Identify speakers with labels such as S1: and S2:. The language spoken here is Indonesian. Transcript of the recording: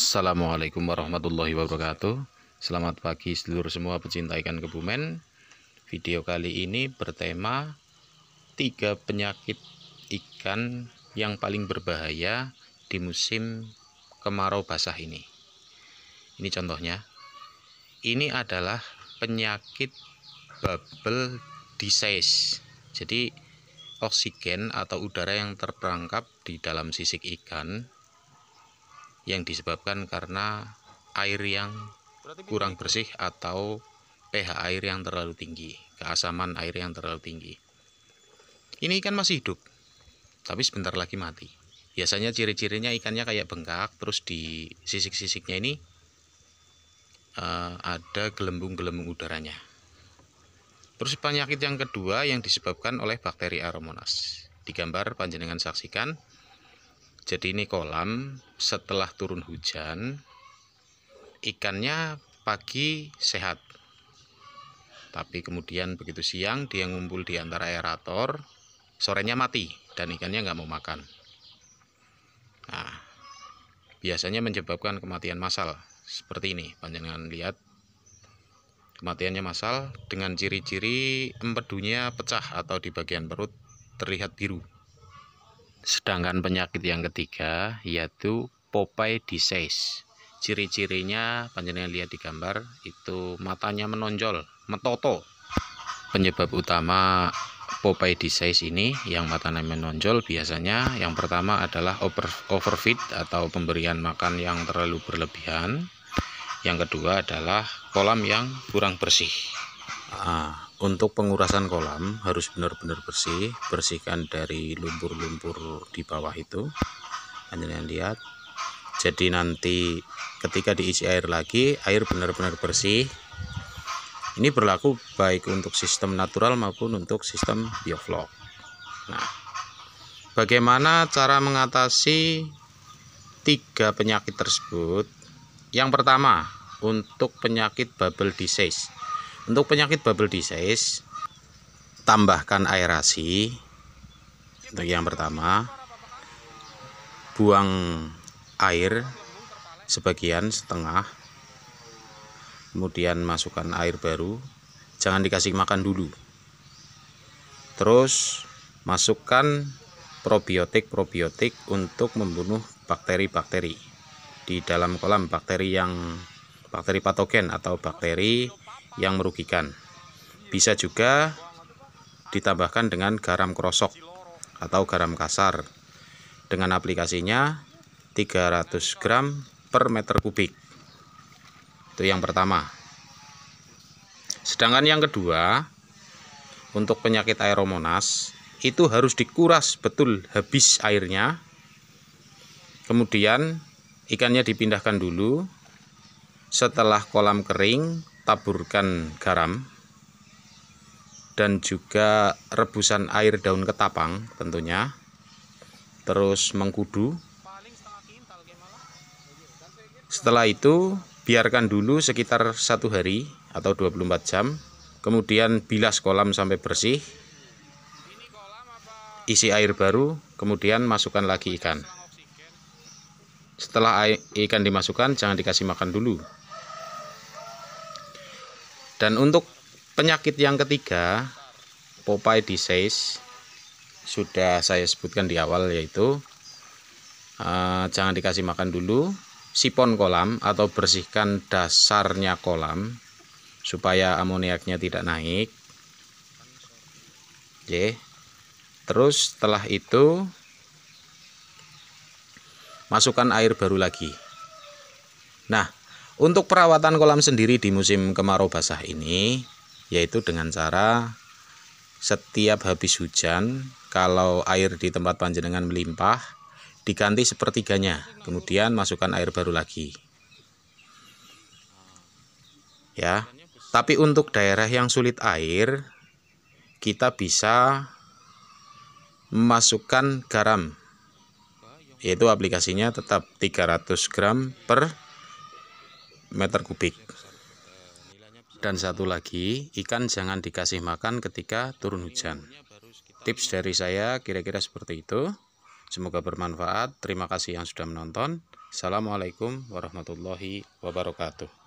S1: Assalamualaikum warahmatullahi wabarakatuh Selamat pagi seluruh semua pecinta ikan kebumen Video kali ini bertema tiga penyakit ikan yang paling berbahaya di musim kemarau basah ini Ini contohnya Ini adalah penyakit bubble disease Jadi oksigen atau udara yang terperangkap di dalam sisik ikan yang disebabkan karena air yang kurang bersih atau pH air yang terlalu tinggi, keasaman air yang terlalu tinggi. Ini ikan masih hidup, tapi sebentar lagi mati. Biasanya ciri-cirinya ikannya kayak bengkak, terus di sisik-sisiknya ini uh, ada gelembung-gelembung udaranya. Terus penyakit yang kedua yang disebabkan oleh bakteri Aromonas. Di panjenengan saksikan jadi ini kolam setelah turun hujan ikannya pagi sehat. Tapi kemudian begitu siang dia ngumpul di antara aerator, sorenya mati dan ikannya nggak mau makan. Nah, biasanya menyebabkan kematian massal seperti ini. panjangan lihat kematiannya massal dengan ciri-ciri empedunya pecah atau di bagian perut terlihat biru. Sedangkan penyakit yang ketiga yaitu Popeye disease. Ciri-cirinya panjenengan lihat di gambar itu matanya menonjol, metoto. Penyebab utama Popeye disease ini yang matanya menonjol biasanya yang pertama adalah over, overfeed atau pemberian makan yang terlalu berlebihan. Yang kedua adalah kolam yang kurang bersih. Ah, untuk pengurasan kolam harus benar-benar bersih bersihkan dari lumpur-lumpur di bawah itu yang lihat jadi nanti ketika diisi air lagi air benar-benar bersih ini berlaku baik untuk sistem natural maupun untuk sistem bioflok nah bagaimana cara mengatasi tiga penyakit tersebut yang pertama untuk penyakit bubble disease untuk penyakit bubble disease, tambahkan aerasi. Untuk yang pertama, buang air sebagian setengah, kemudian masukkan air baru. Jangan dikasih makan dulu. Terus masukkan probiotik-probiotik untuk membunuh bakteri-bakteri di dalam kolam bakteri yang bakteri patogen atau bakteri yang merugikan. Bisa juga ditambahkan dengan garam krosok atau garam kasar. Dengan aplikasinya 300 gram per meter kubik. Itu yang pertama. Sedangkan yang kedua, untuk penyakit aeromonas itu harus dikuras betul habis airnya. Kemudian ikannya dipindahkan dulu. Setelah kolam kering, taburkan garam dan juga rebusan air daun ketapang tentunya terus mengkudu setelah itu biarkan dulu sekitar satu hari atau 24 jam kemudian bilas kolam sampai bersih isi air baru kemudian masukkan lagi ikan setelah ikan dimasukkan jangan dikasih makan dulu dan untuk penyakit yang ketiga Popeye disease sudah saya sebutkan di awal yaitu uh, jangan dikasih makan dulu sipon kolam atau bersihkan dasarnya kolam supaya amoniaknya tidak naik Oke. terus setelah itu masukkan air baru lagi nah untuk perawatan kolam sendiri di musim kemarau basah ini yaitu dengan cara setiap habis hujan kalau air di tempat panjenengan melimpah diganti sepertiganya kemudian masukkan air baru lagi ya tapi untuk daerah yang sulit air kita bisa memasukkan garam yaitu aplikasinya tetap 300 gram per meter kubik dan satu lagi ikan jangan dikasih makan ketika turun hujan tips dari saya kira-kira seperti itu semoga bermanfaat terima kasih yang sudah menonton Assalamualaikum warahmatullahi wabarakatuh